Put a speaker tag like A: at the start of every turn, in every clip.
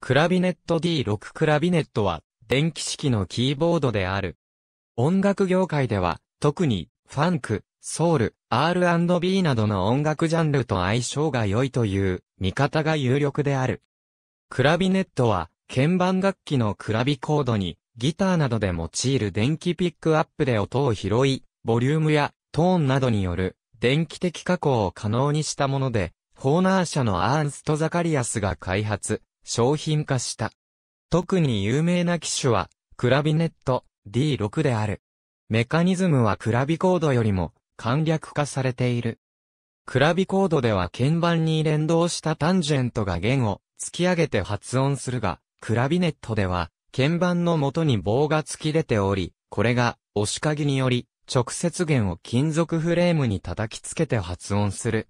A: クラビネット D6 クラビネットは電気式のキーボードである。音楽業界では特にファンク、ソウル、R&B などの音楽ジャンルと相性が良いという見方が有力である。クラビネットは鍵盤楽器のクラビコードにギターなどで用いる電気ピックアップで音を拾い、ボリュームやトーンなどによる電気的加工を可能にしたもので、ホーナー社のアーンスト・ザカリアスが開発、商品化した。特に有名な機種は、クラビネット D6 である。メカニズムはクラビコードよりも簡略化されている。クラビコードでは鍵盤に連動したタンジェントが弦を突き上げて発音するが、クラビネットでは鍵盤の元に棒が突き出ており、これが押し鍵により直接弦を金属フレームに叩きつけて発音する。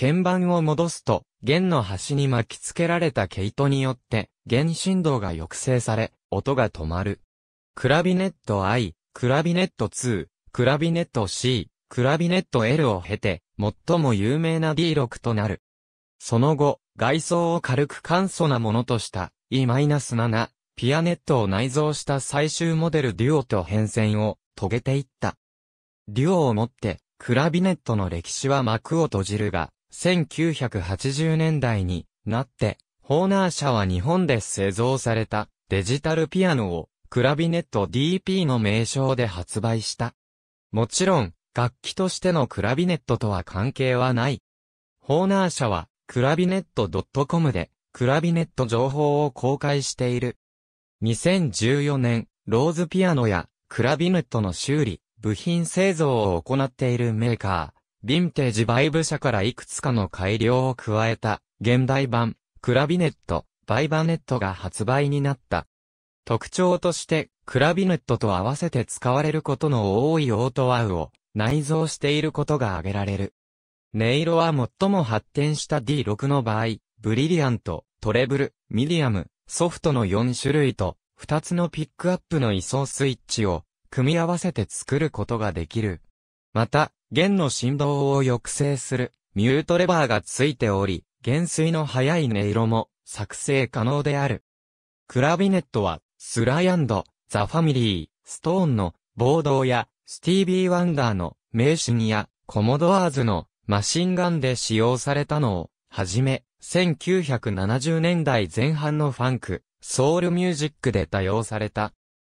A: 鍵盤を戻すと、弦の端に巻き付けられた毛糸によって、弦振動が抑制され、音が止まる。クラビネット I、クラビネット2、クラビネット C、クラビネット L を経て、最も有名な D6 となる。その後、外装を軽く簡素なものとした E-7、ピアネットを内蔵した最終モデルデュオと変遷を遂げていった。デュオをもって、クラビネットの歴史は幕を閉じるが、1980年代になって、ホーナー社は日本で製造されたデジタルピアノをクラビネット DP の名称で発売した。もちろん、楽器としてのクラビネットとは関係はない。ホーナー社は、クラビネット .com で、クラビネット情報を公開している。2014年、ローズピアノや、クラビネットの修理、部品製造を行っているメーカー、ヴィンテージバイブ社からいくつかの改良を加えた、現代版、クラビネット、バイバネットが発売になった。特徴として、クラビネットと合わせて使われることの多いオートワウを内蔵していることが挙げられる。音色は最も発展した D6 の場合、ブリリアント、トレブル、ミディアム、ソフトの4種類と、2つのピックアップの位相スイッチを、組み合わせて作ることができる。また、弦の振動を抑制するミュートレバーがついており、減衰の早い音色も作成可能である。クラビネットは、スライザ・ファミリー、ストーンのボードや、スティービー・ワンダーの名神や、コモドアーズのマシンガンで使用されたのを、はじめ、1970年代前半のファンク、ソウルミュージックで多用された。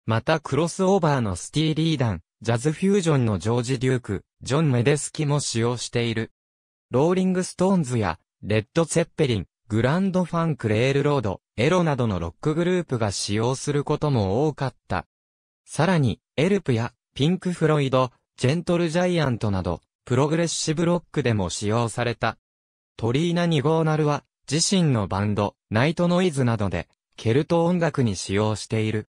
A: またクロスオーバーのスティーリーダン、ジャズフュージョンのジョージ・デューク、ジョン・メデスキも使用している。ローリング・ストーンズや、レッド・セッペリン、グランド・ファンク・レールロード、エロなどのロックグループが使用することも多かった。さらに、エルプや、ピンク・フロイド、ジェントル・ジャイアントなど、プログレッシブロックでも使用された。トリーナ・ニゴーナルは、自身のバンド、ナイト・ノイズなどで、ケルト音楽に使用している。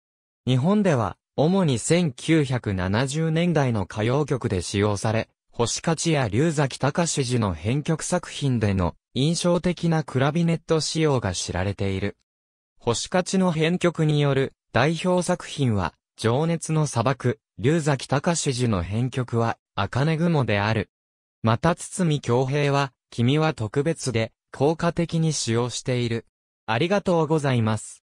A: 日本では、主に1970年代の歌謡曲で使用され、星勝や龍崎隆氏の編曲作品での印象的なクラビネット仕様が知られている。星勝の編曲による代表作品は、情熱の砂漠、龍崎隆氏の編曲は、茜雲である。また堤京平は、君は特別で、効果的に使用している。ありがとうございます。